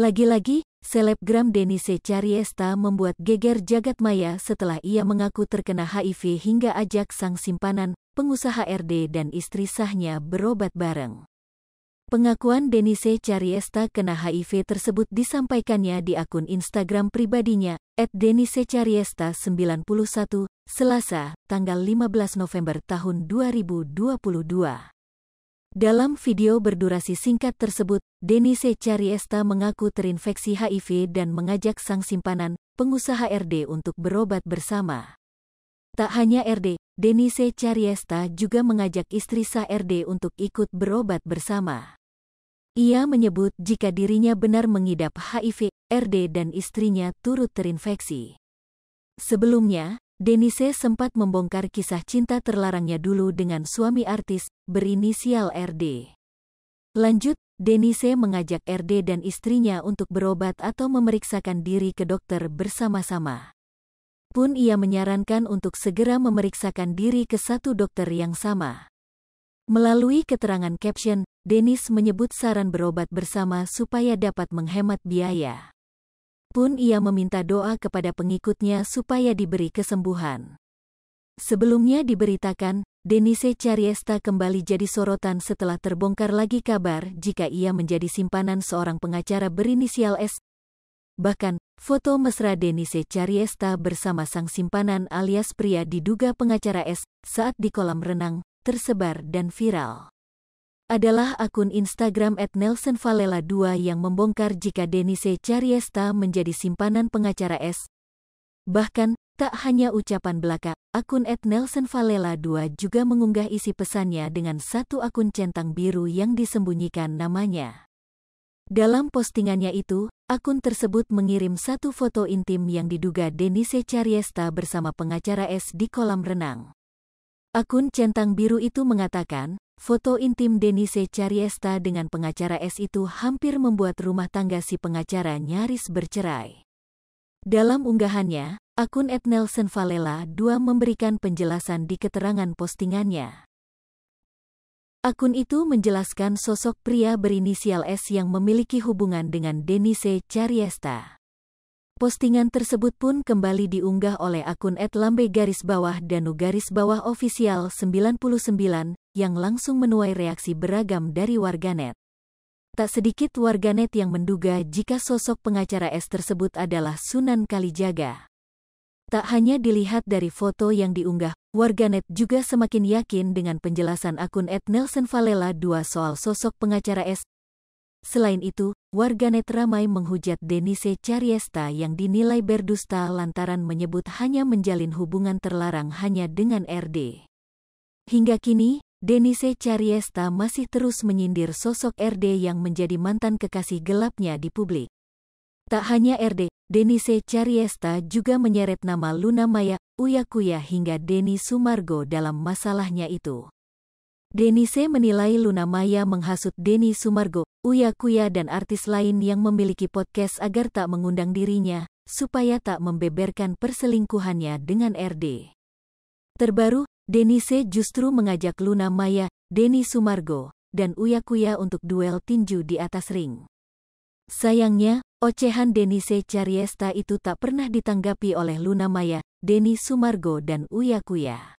Lagi-lagi, selebgram Denise Cariesta membuat geger jagat maya setelah ia mengaku terkena HIV hingga ajak sang simpanan, pengusaha RD dan istri sahnya berobat bareng. Pengakuan Denise Cariesta kena HIV tersebut disampaikannya di akun Instagram pribadinya, at Denise Cariesta 91, Selasa, tanggal 15 November tahun 2022. Dalam video berdurasi singkat tersebut, Denise Cariesta mengaku terinfeksi HIV dan mengajak sang simpanan, pengusaha RD untuk berobat bersama. Tak hanya RD, Denise Cariesta juga mengajak istri Sa RD untuk ikut berobat bersama. Ia menyebut jika dirinya benar mengidap HIV, RD dan istrinya turut terinfeksi. Sebelumnya, Denise sempat membongkar kisah cinta terlarangnya dulu dengan suami artis berinisial RD. Lanjut, Denise mengajak RD dan istrinya untuk berobat atau memeriksakan diri ke dokter bersama-sama. Pun ia menyarankan untuk segera memeriksakan diri ke satu dokter yang sama. Melalui keterangan caption, Denise menyebut saran berobat bersama supaya dapat menghemat biaya pun ia meminta doa kepada pengikutnya supaya diberi kesembuhan. Sebelumnya diberitakan, Denise Cariesta kembali jadi sorotan setelah terbongkar lagi kabar jika ia menjadi simpanan seorang pengacara berinisial S. Bahkan, foto mesra Denise Cariesta bersama sang simpanan alias pria diduga pengacara S saat di kolam renang tersebar dan viral adalah akun Instagram Valela 2 yang membongkar jika Denise Chariesta menjadi simpanan pengacara S. Bahkan, tak hanya ucapan belaka, akun Valela 2 juga mengunggah isi pesannya dengan satu akun centang biru yang disembunyikan namanya. Dalam postingannya itu, akun tersebut mengirim satu foto intim yang diduga Denise Chariesta bersama pengacara S di kolam renang. Akun centang biru itu mengatakan, Foto intim Denise Cariesta dengan pengacara S itu hampir membuat rumah tangga si pengacara nyaris bercerai. Dalam unggahannya, akun Ed Nelson Valela 2 memberikan penjelasan di keterangan postingannya. Akun itu menjelaskan sosok pria berinisial S yang memiliki hubungan dengan Denise Cariesta. Postingan tersebut pun kembali diunggah oleh akun Ed @lambe garis bawah danu garis bawah official 99 yang langsung menuai reaksi beragam dari warganet. Tak sedikit warganet yang menduga jika sosok pengacara S tersebut adalah Sunan Kalijaga. Tak hanya dilihat dari foto yang diunggah, warganet juga semakin yakin dengan penjelasan akun Ed Nelson Valela 2 soal sosok pengacara S. Selain itu, warganet ramai menghujat Denise Cariesta yang dinilai berdusta lantaran menyebut hanya menjalin hubungan terlarang hanya dengan RD. Hingga kini, Denise Chariesta masih terus menyindir sosok RD yang menjadi mantan kekasih gelapnya di publik. Tak hanya RD, Denise Chariesta juga menyeret nama Luna Maya, Uyakuya hingga Deni Sumargo dalam masalahnya itu. Denise menilai Luna Maya menghasut Deni Sumargo, Uyakuya dan artis lain yang memiliki podcast agar tak mengundang dirinya, supaya tak membeberkan perselingkuhannya dengan RD. Terbaru, Denise justru mengajak Luna Maya, Denny Sumargo, dan Uyakuya untuk duel tinju di atas ring. Sayangnya, ocehan Denise Cariesta itu tak pernah ditanggapi oleh Luna Maya, Denny Sumargo dan Uyakuya.